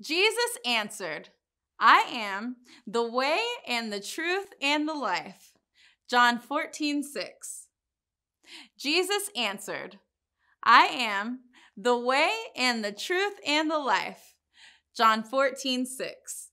Jesus answered, I am the way and the truth and the life. John 14, 6. Jesus answered, I am the way and the truth and the life. John 14, 6.